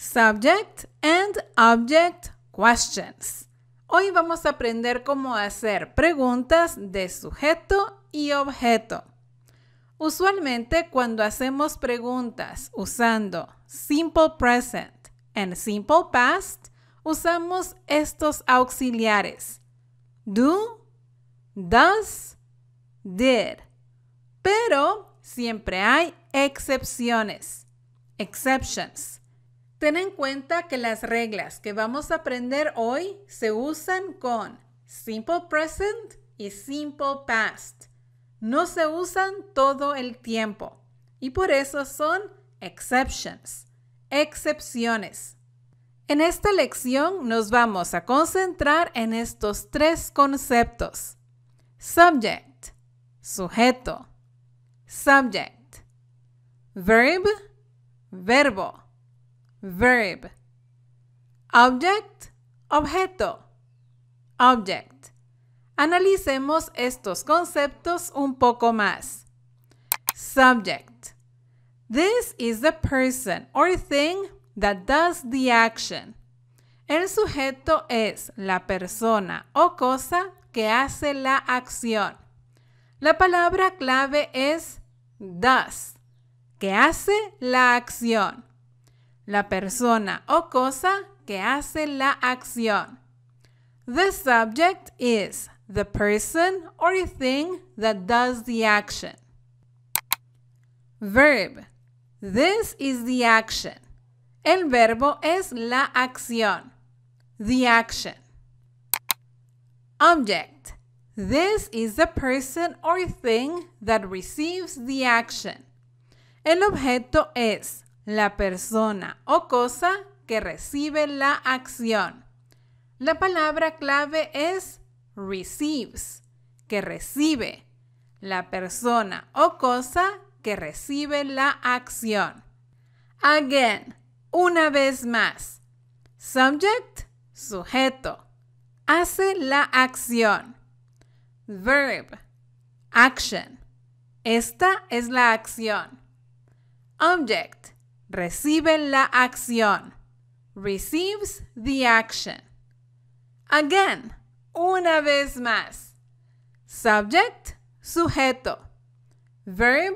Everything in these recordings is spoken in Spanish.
Subject and Object Questions. Hoy vamos a aprender cómo hacer preguntas de sujeto y objeto. Usualmente cuando hacemos preguntas usando Simple Present and Simple Past, usamos estos auxiliares. Do, does, did. Pero siempre hay excepciones. Exceptions Ten en cuenta que las reglas que vamos a aprender hoy se usan con simple present y simple past. No se usan todo el tiempo y por eso son exceptions, excepciones. En esta lección nos vamos a concentrar en estos tres conceptos. Subject, sujeto, subject. Verb, verbo verb. Object, objeto. Object. Analicemos estos conceptos un poco más. Subject. This is the person or thing that does the action. El sujeto es la persona o cosa que hace la acción. La palabra clave es does, que hace la acción la persona o cosa que hace la acción. The subject is the person or thing that does the action. Verb. This is the action. El verbo es la acción. The action. Object. This is the person or thing that receives the action. El objeto es la persona o cosa que recibe la acción. La palabra clave es receives, que recibe, la persona o cosa que recibe la acción. Again, una vez más. Subject, sujeto, hace la acción. Verb, action. Esta es la acción. Object, Recibe la acción. Receives the action. Again, una vez más. Subject, sujeto. Verb,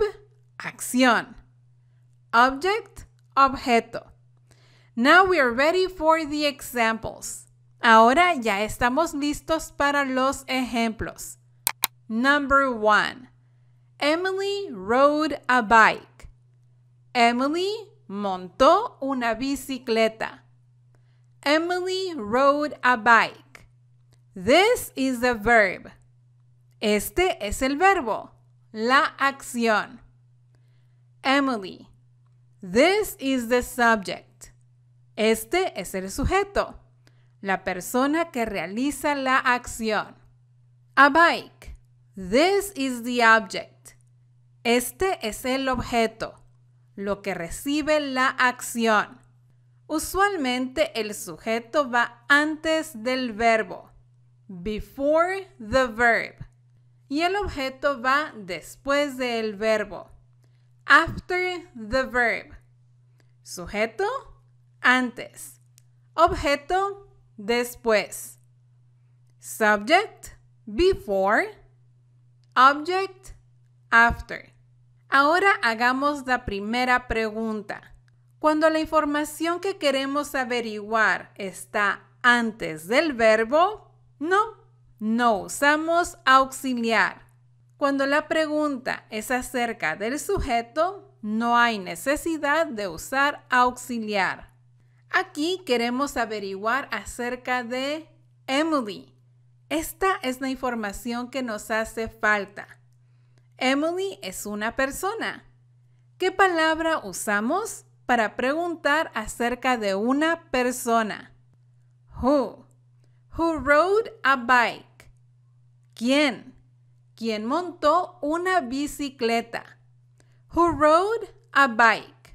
acción. Object, objeto. Now we are ready for the examples. Ahora ya estamos listos para los ejemplos. Number one. Emily rode a bike. Emily montó una bicicleta. Emily rode a bike. This is the verb. Este es el verbo, la acción. Emily. This is the subject. Este es el sujeto, la persona que realiza la acción. A bike. This is the object. Este es el objeto, lo que recibe la acción. Usualmente el sujeto va antes del verbo, before the verb, y el objeto va después del verbo, after the verb. Sujeto, antes. Objeto, después. Subject, before. Object, after. Ahora hagamos la primera pregunta. Cuando la información que queremos averiguar está antes del verbo, no, no usamos auxiliar. Cuando la pregunta es acerca del sujeto, no hay necesidad de usar auxiliar. Aquí queremos averiguar acerca de Emily. Esta es la información que nos hace falta. Emily es una persona. ¿Qué palabra usamos para preguntar acerca de una persona? Who. Who rode a bike? ¿Quién? ¿Quién montó una bicicleta? Who rode a bike?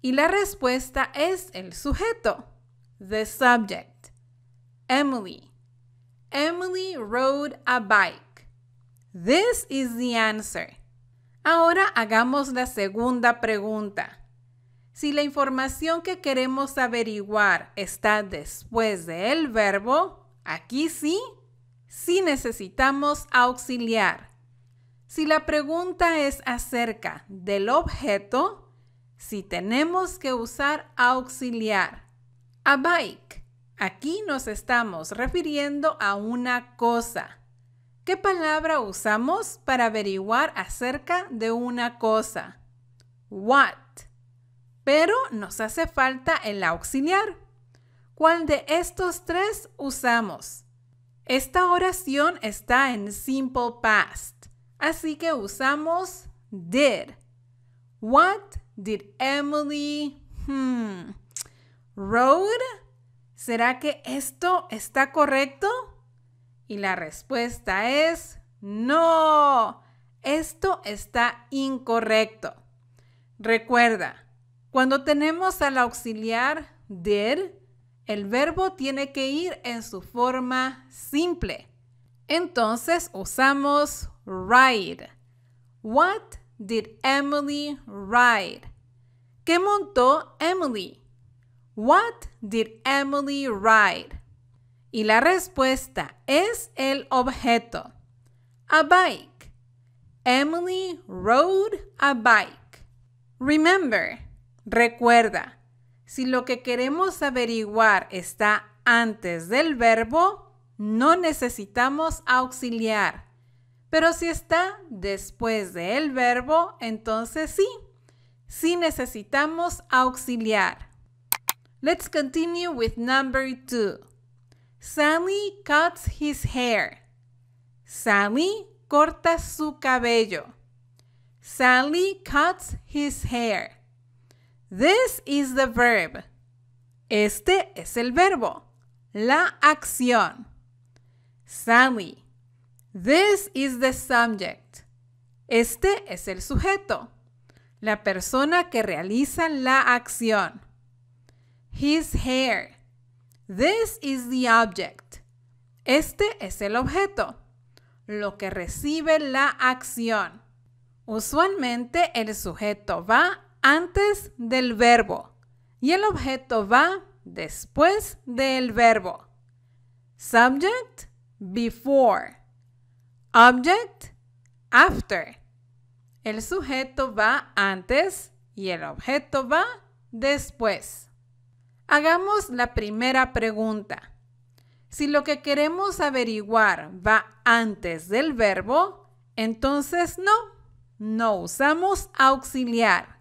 Y la respuesta es el sujeto, the subject. Emily. Emily rode a bike. This is the answer. Ahora hagamos la segunda pregunta. Si la información que queremos averiguar está después del verbo, aquí sí, sí necesitamos auxiliar. Si la pregunta es acerca del objeto, sí tenemos que usar auxiliar. A bike. Aquí nos estamos refiriendo a una cosa. ¿Qué palabra usamos para averiguar acerca de una cosa? What. Pero nos hace falta el auxiliar. ¿Cuál de estos tres usamos? Esta oración está en simple past, así que usamos did. What did Emily? Hmm. Road. ¿Será que esto está correcto? Y la respuesta es no. Esto está incorrecto. Recuerda, cuando tenemos al auxiliar did, el verbo tiene que ir en su forma simple. Entonces usamos ride. What did Emily ride? ¿Qué montó Emily? What did Emily ride? Y la respuesta es el objeto. A bike. Emily rode a bike. Remember. Recuerda. Si lo que queremos averiguar está antes del verbo, no necesitamos auxiliar. Pero si está después del verbo, entonces sí, sí necesitamos auxiliar. Let's continue with number two. Sally cuts his hair. Sally corta su cabello. Sally cuts his hair. This is the verb. Este es el verbo. La acción. Sally. This is the subject. Este es el sujeto. La persona que realiza la acción. His hair. This is the object. Este es el objeto, lo que recibe la acción. Usualmente el sujeto va antes del verbo y el objeto va después del verbo. Subject, before. Object, after. El sujeto va antes y el objeto va después. Hagamos la primera pregunta. Si lo que queremos averiguar va antes del verbo, entonces no, no usamos auxiliar.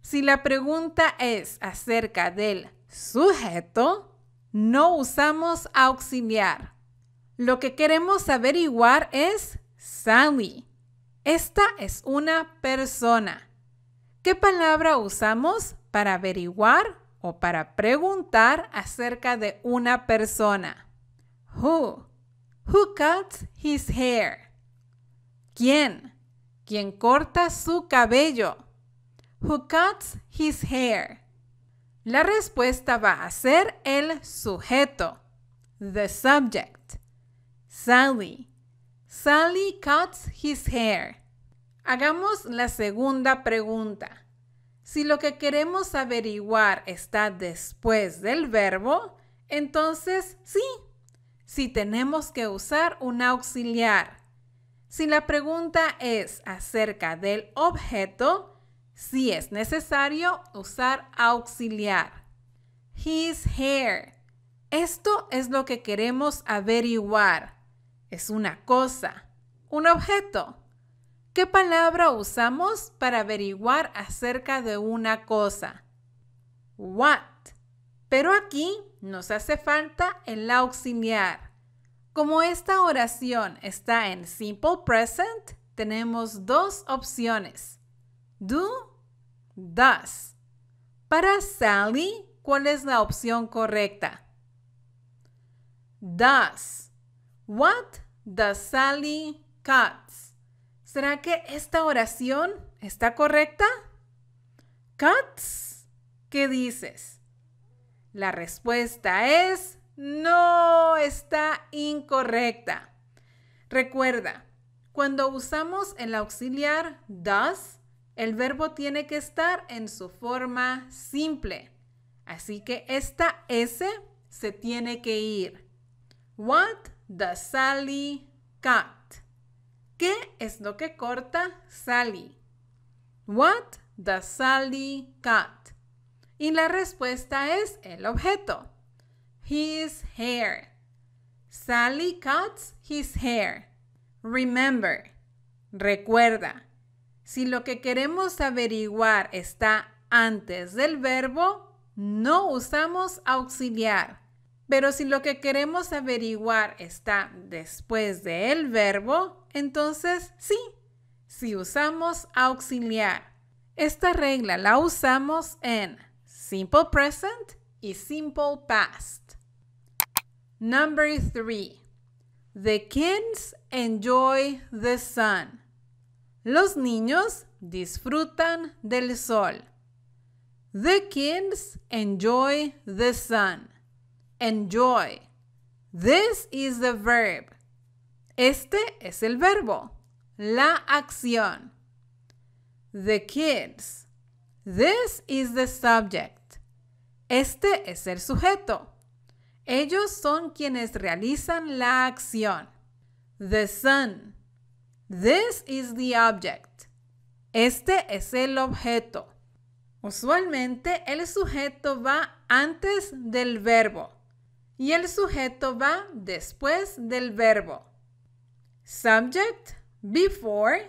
Si la pregunta es acerca del sujeto, no usamos auxiliar. Lo que queremos averiguar es Sally. Esta es una persona. ¿Qué palabra usamos para averiguar o para preguntar acerca de una persona. Who? Who cuts his hair? ¿Quién? ¿Quién corta su cabello? Who cuts his hair? La respuesta va a ser el sujeto, the subject. Sally. Sally cuts his hair. Hagamos la segunda pregunta. Si lo que queremos averiguar está después del verbo, entonces sí, si tenemos que usar un auxiliar. Si la pregunta es acerca del objeto, sí es necesario usar auxiliar. His hair. Esto es lo que queremos averiguar. Es una cosa, un objeto. ¿Qué palabra usamos para averiguar acerca de una cosa? What. Pero aquí nos hace falta el auxiliar. Como esta oración está en simple present, tenemos dos opciones. Do, does. Para Sally, ¿cuál es la opción correcta? Does. What does Sally cuts? ¿Será que esta oración está correcta? Cats, ¿qué dices? La respuesta es no, está incorrecta. Recuerda, cuando usamos el auxiliar does, el verbo tiene que estar en su forma simple. Así que esta S se tiene que ir. What does Sally cut? ¿Qué es lo que corta Sally? What does Sally cut? Y la respuesta es el objeto. His hair. Sally cuts his hair. Remember. Recuerda. Si lo que queremos averiguar está antes del verbo, no usamos auxiliar. Pero si lo que queremos averiguar está después del verbo, entonces, sí, si usamos auxiliar, esta regla la usamos en simple present y simple past. Number three. The kids enjoy the sun. Los niños disfrutan del sol. The kids enjoy the sun. Enjoy. This is the verb. Este es el verbo, la acción. The kids. This is the subject. Este es el sujeto. Ellos son quienes realizan la acción. The sun. This is the object. Este es el objeto. Usualmente el sujeto va antes del verbo y el sujeto va después del verbo. Subject, before,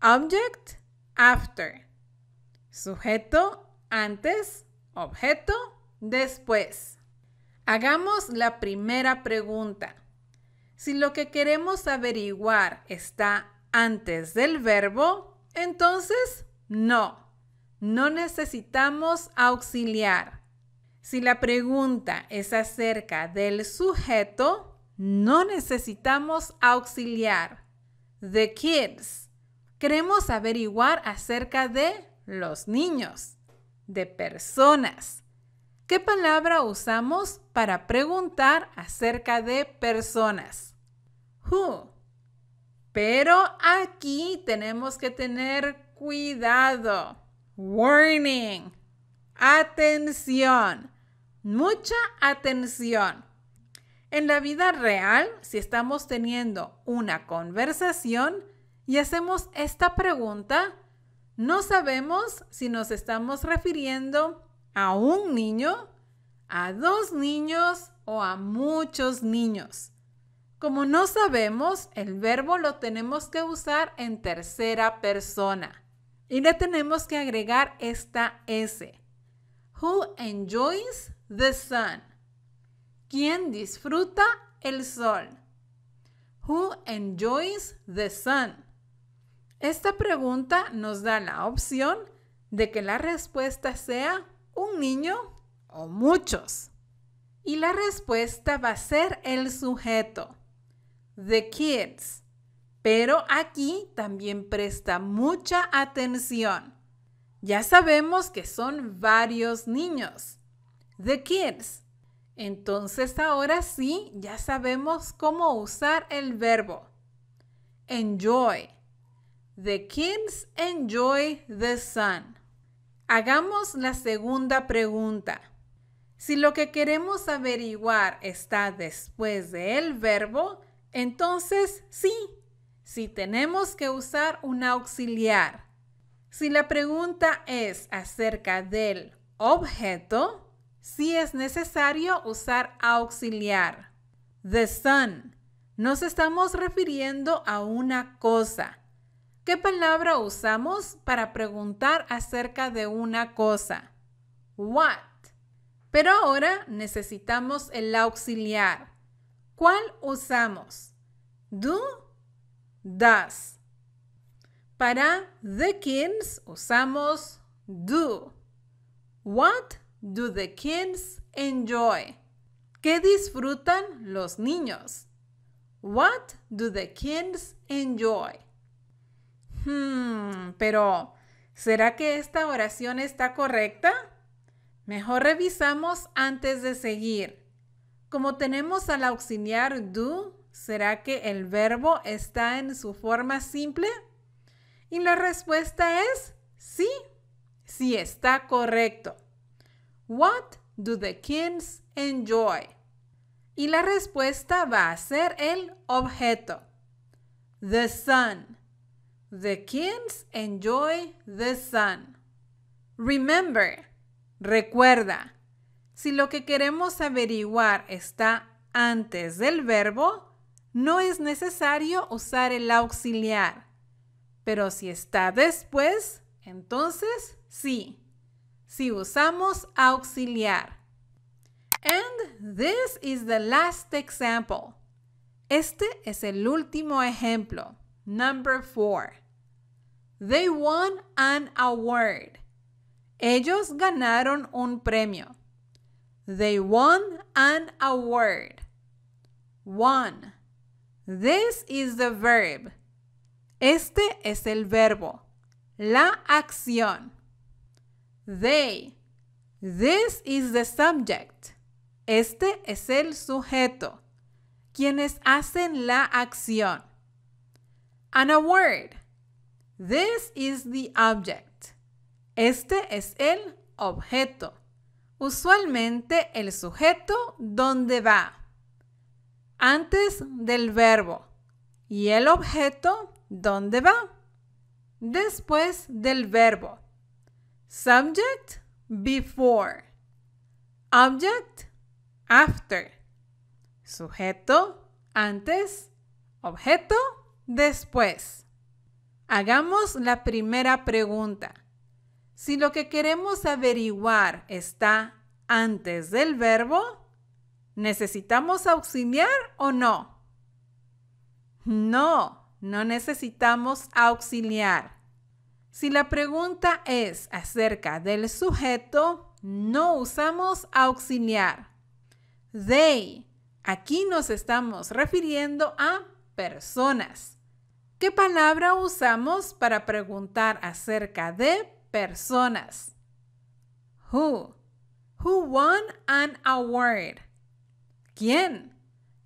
object, after. Sujeto, antes, objeto, después. Hagamos la primera pregunta. Si lo que queremos averiguar está antes del verbo, entonces no, no necesitamos auxiliar. Si la pregunta es acerca del sujeto, no necesitamos auxiliar. The kids. Queremos averiguar acerca de los niños, de personas. ¿Qué palabra usamos para preguntar acerca de personas? Who. Pero aquí tenemos que tener cuidado. Warning. Atención. Mucha atención. En la vida real, si estamos teniendo una conversación y hacemos esta pregunta, no sabemos si nos estamos refiriendo a un niño, a dos niños o a muchos niños. Como no sabemos, el verbo lo tenemos que usar en tercera persona y le tenemos que agregar esta S. Who enjoys the sun? ¿Quién disfruta el sol? Who enjoys the sun? Esta pregunta nos da la opción de que la respuesta sea un niño o muchos. Y la respuesta va a ser el sujeto, the kids. Pero aquí también presta mucha atención. Ya sabemos que son varios niños. The kids entonces ahora sí, ya sabemos cómo usar el verbo. Enjoy. The kids enjoy the sun. Hagamos la segunda pregunta. Si lo que queremos averiguar está después del verbo, entonces sí, si tenemos que usar un auxiliar. Si la pregunta es acerca del objeto, si es necesario usar auxiliar. The sun. Nos estamos refiriendo a una cosa. ¿Qué palabra usamos para preguntar acerca de una cosa? What. Pero ahora necesitamos el auxiliar. ¿Cuál usamos? Do, does. Para the kids usamos do. What do the kids enjoy? ¿Qué disfrutan los niños? What do the kids enjoy? Hmm, pero ¿será que esta oración está correcta? Mejor revisamos antes de seguir. Como tenemos al auxiliar do, ¿será que el verbo está en su forma simple? Y la respuesta es sí, sí está correcto. What do the kids enjoy? Y la respuesta va a ser el objeto. The sun. The kids enjoy the sun. Remember. Recuerda. Si lo que queremos averiguar está antes del verbo, no es necesario usar el auxiliar. Pero si está después, entonces sí si usamos auxiliar. And this is the last example. Este es el último ejemplo. Number four. They won an award. Ellos ganaron un premio. They won an award. Won. This is the verb. Este es el verbo. La acción. They. This is the subject. Este es el sujeto. Quienes hacen la acción. And a word. This is the object. Este es el objeto. Usualmente el sujeto donde va. Antes del verbo. Y el objeto donde va. Después del verbo. Subject before. Object after. Sujeto antes. Objeto después. Hagamos la primera pregunta. Si lo que queremos averiguar está antes del verbo, ¿necesitamos auxiliar o no? No, no necesitamos auxiliar. Si la pregunta es acerca del sujeto, no usamos auxiliar. They. Aquí nos estamos refiriendo a personas. ¿Qué palabra usamos para preguntar acerca de personas? Who. Who won an award? ¿Quién?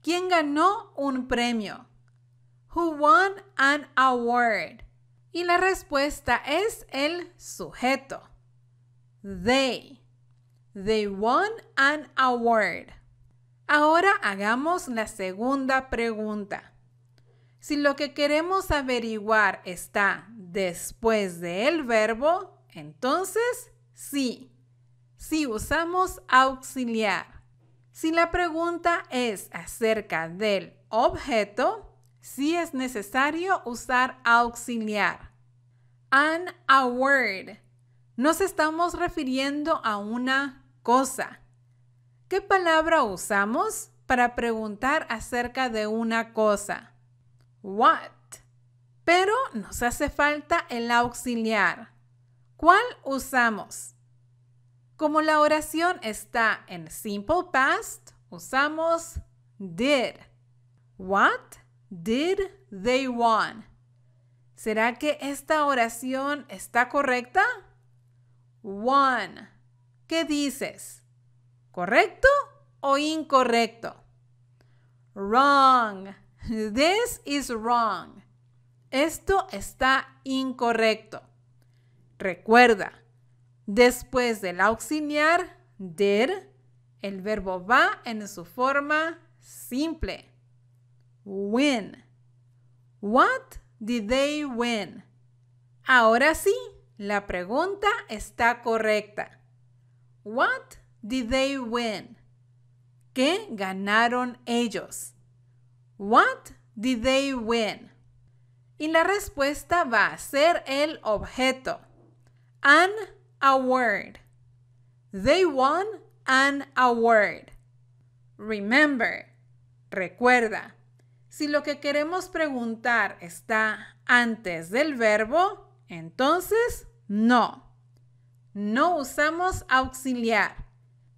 ¿Quién ganó un premio? Who won an award? Y la respuesta es el sujeto. They. They won an award. Ahora hagamos la segunda pregunta. Si lo que queremos averiguar está después del verbo, entonces sí. Si usamos auxiliar. Si la pregunta es acerca del objeto, sí es necesario usar auxiliar an word. Nos estamos refiriendo a una cosa. ¿Qué palabra usamos para preguntar acerca de una cosa? What. Pero nos hace falta el auxiliar. ¿Cuál usamos? Como la oración está en simple past, usamos did. What did they want? ¿Será que esta oración está correcta? One. ¿Qué dices? ¿Correcto o incorrecto? Wrong. This is wrong. Esto está incorrecto. Recuerda, después del auxiliar did, el verbo va en su forma simple. When, What Did they win? Ahora sí, la pregunta está correcta. What did they win? ¿Qué ganaron ellos? What did they win? Y la respuesta va a ser el objeto. An award. They won an award. Remember. Recuerda. Si lo que queremos preguntar está antes del verbo, entonces no. No usamos auxiliar.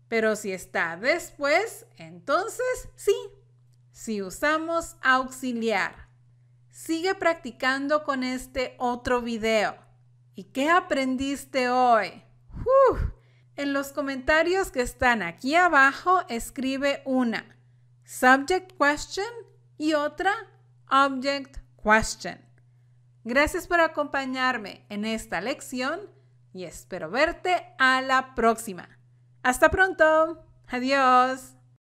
Pero si está después, entonces sí. Si usamos auxiliar. Sigue practicando con este otro video. ¿Y qué aprendiste hoy? En los comentarios que están aquí abajo, escribe una subject question y otra Object Question. Gracias por acompañarme en esta lección y espero verte a la próxima. Hasta pronto. Adiós.